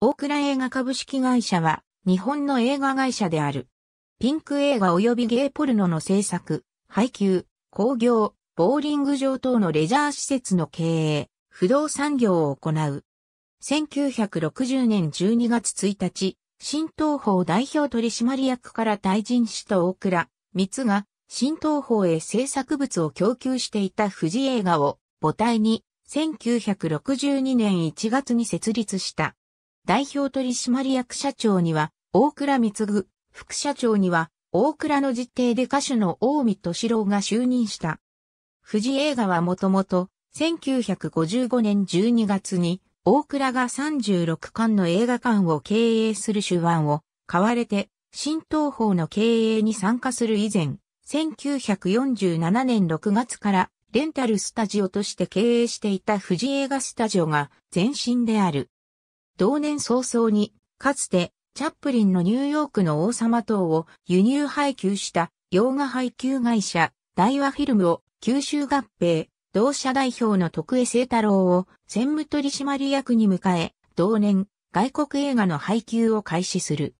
大倉映画株式会社は日本の映画会社である。ピンク映画及びゲイポルノの制作、配給、工業、ボーリング場等のレジャー施設の経営、不動産業を行う。1960年12月1日、新東宝代表取締役から退陣した大倉、三つが新東宝へ制作物を供給していた富士映画を母体に1962年1月に設立した。代表取締役社長には、大倉貢、副社長には、大倉の実定で歌手の大見敏郎が就任した。富士映画はもともと、1955年12月に、大倉が36巻の映画館を経営する手腕を、買われて、新東宝の経営に参加する以前、1947年6月からレンタルスタジオとして経営していた富士映画スタジオが前身である。同年早々に、かつて、チャップリンのニューヨークの王様等を輸入配給した洋画配給会社、大和フィルムを九州合併、同社代表の徳江聖太郎を専務取締役に迎え、同年、外国映画の配給を開始する。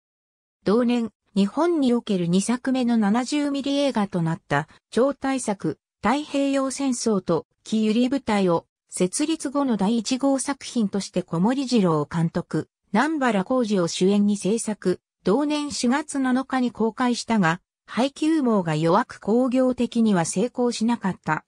同年、日本における2作目の70ミリ映画となった超大作、太平洋戦争と木ゆり舞台を設立後の第1号作品として小森次郎監督、南原浩二を主演に制作、同年4月7日に公開したが、配給網が弱く工業的には成功しなかった。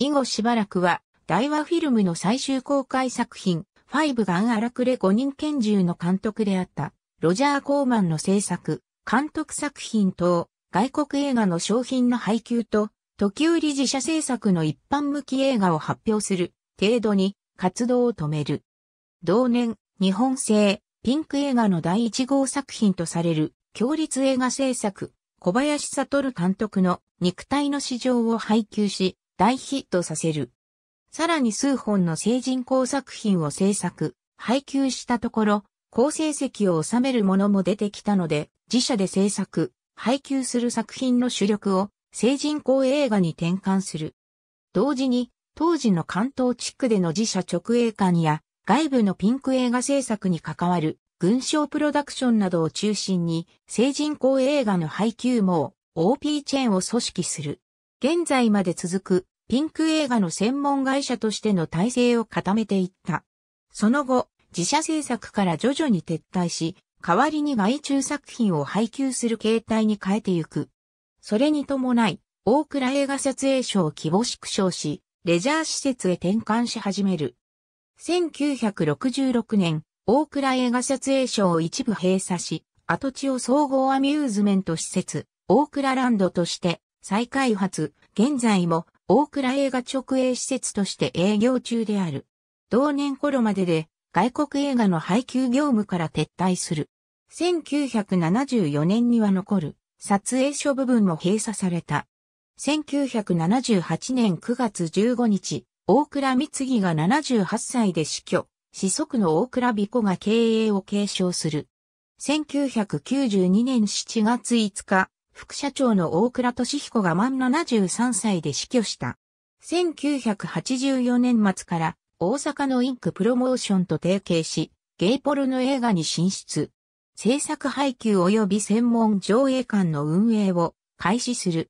以後しばらくは、大和フィルムの最終公開作品、ファイブガン荒くれ5人拳銃の監督であった、ロジャー・コーマンの制作、監督作品等、外国映画の商品の配給と、時折自社制作の一般向き映画を発表する程度に活動を止める。同年、日本製、ピンク映画の第1号作品とされる、強立映画制作、小林悟監督の肉体の市場を配給し、大ヒットさせる。さらに数本の成人工作品を制作、配給したところ、好成績を収めるものも出てきたので、自社で制作、配給する作品の主力を成人公映画に転換する。同時に当時の関東地区での自社直営館や外部のピンク映画制作に関わる軍賞プロダクションなどを中心に成人公映画の配給網 OP チェーンを組織する。現在まで続くピンク映画の専門会社としての体制を固めていった。その後、自社制作から徐々に撤退し、代わりに外注作品を配給する形態に変えていく。それに伴い、大倉映画撮影賞を規模縮小し、レジャー施設へ転換し始める。1966年、大倉映画撮影所を一部閉鎖し、跡地を総合アミューズメント施設、大倉ランドとして再開発、現在も大倉映画直営施設として営業中である。同年頃までで外国映画の配給業務から撤退する。1974年には残る撮影所部分も閉鎖された。1978年9月15日、大倉光次が78歳で死去、子息の大倉美子が経営を継承する。1992年7月5日、副社長の大倉俊彦が満73歳で死去した。1984年末から大阪のインクプロモーションと提携し、ゲイポルの映画に進出。制作配給及び専門上映館の運営を開始する。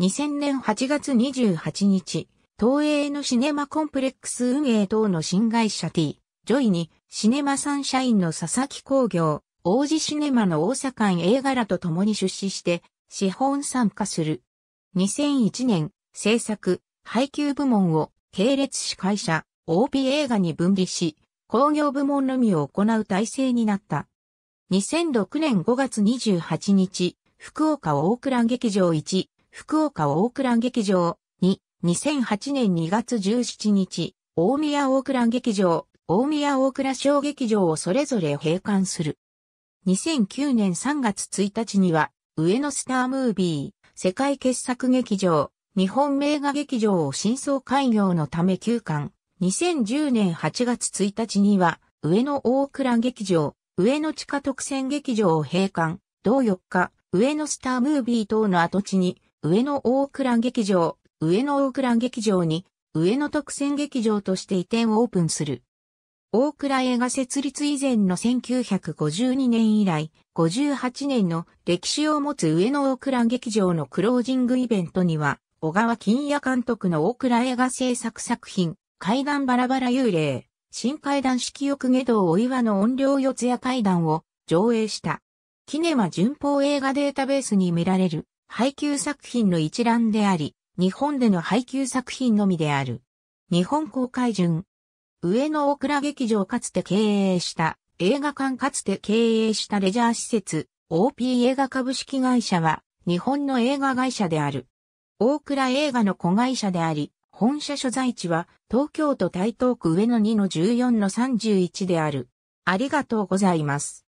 2000年8月28日、東映のシネマコンプレックス運営等の新会社 T、ジョイに、シネマサンシャインの佐々木工業、王子シネマの大阪映画らと共に出資して、資本参加する。2001年、制作、配給部門を系列司会者、OP 映画に分離し、工業部門のみを行う体制になった。2006年5月28日、福岡大倉劇場1、福岡大倉劇場に2008年2月17日、大宮大倉劇場、大宮大倉小劇場をそれぞれ閉館する。2009年3月1日には、上野スタームービー、世界傑作劇場、日本名画劇場を新装開業のため休館。2010年8月1日には、上野大倉劇場、上野地下特選劇場を閉館。同4日、上野スタームービー等の跡地に、上野大倉劇場、上野大倉劇場に、上野特選劇場として移転をオープンする。大倉映画設立以前の1952年以来、58年の歴史を持つ上野大倉劇場のクロージングイベントには、小川金也監督の大倉映画制作作品、階段バラバラ幽霊、新階段式翼下道お岩の音量四谷階段を上映した。キネマ順法映画データベースに見られる配給作品の一覧であり、日本での配給作品のみである。日本公開順。上野大倉劇場かつて経営した、映画館かつて経営したレジャー施設、OP 映画株式会社は、日本の映画会社である。大倉映画の子会社であり、本社所在地は、東京都台東区上野2の14の31である。ありがとうございます。